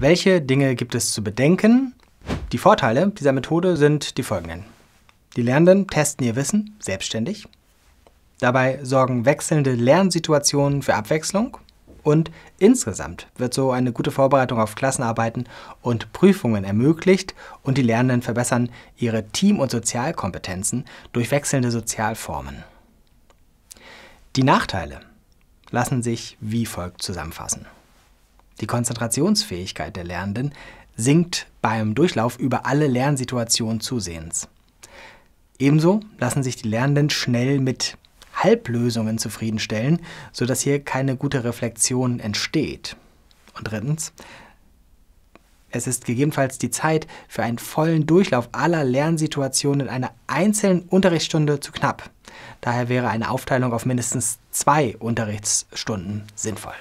Welche Dinge gibt es zu bedenken? Die Vorteile dieser Methode sind die folgenden. Die Lernenden testen ihr Wissen selbstständig. Dabei sorgen wechselnde Lernsituationen für Abwechslung. Und insgesamt wird so eine gute Vorbereitung auf Klassenarbeiten und Prüfungen ermöglicht und die Lernenden verbessern ihre Team- und Sozialkompetenzen durch wechselnde Sozialformen. Die Nachteile lassen sich wie folgt zusammenfassen. Die Konzentrationsfähigkeit der Lernenden sinkt beim Durchlauf über alle Lernsituationen zusehends. Ebenso lassen sich die Lernenden schnell mit Halblösungen zufriedenstellen, sodass hier keine gute Reflexion entsteht. Und drittens, es ist gegebenenfalls die Zeit für einen vollen Durchlauf aller Lernsituationen in einer einzelnen Unterrichtsstunde zu knapp. Daher wäre eine Aufteilung auf mindestens zwei Unterrichtsstunden sinnvoll.